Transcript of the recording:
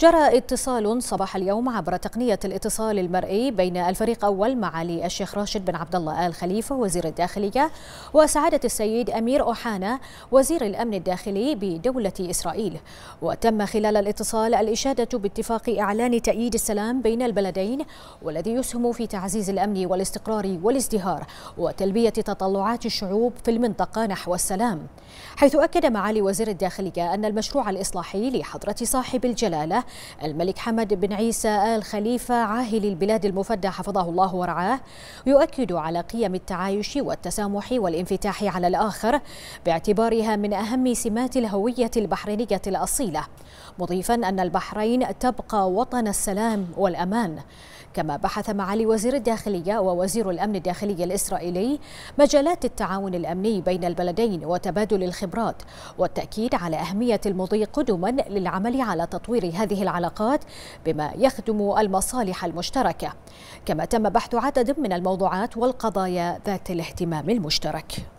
جرى اتصال صباح اليوم عبر تقنية الاتصال المرئي بين الفريق أول معالي الشيخ راشد بن عبد الله آل خليفة وزير الداخلية وسعادة السيد أمير اوحانا وزير الأمن الداخلي بدولة إسرائيل وتم خلال الاتصال الإشادة باتفاق إعلان تأييد السلام بين البلدين والذي يسهم في تعزيز الأمن والاستقرار والازدهار وتلبية تطلعات الشعوب في المنطقة نحو السلام حيث أكد معالي وزير الداخلية أن المشروع الإصلاحي لحضرة صاحب الجلالة الملك حمد بن عيسى آل خليفة عاهل البلاد المفدى حفظه الله ورعاه يؤكد على قيم التعايش والتسامح والانفتاح على الآخر باعتبارها من أهم سمات الهوية البحرينية الأصيلة مضيفا أن البحرين تبقى وطن السلام والأمان كما بحث معالي وزير الداخلية ووزير الأمن الداخلي الإسرائيلي مجالات التعاون الأمني بين البلدين وتبادل الخبرات والتأكيد على أهمية المضي قدما للعمل على تطوير هذه هذه العلاقات بما يخدم المصالح المشتركه كما تم بحث عدد من الموضوعات والقضايا ذات الاهتمام المشترك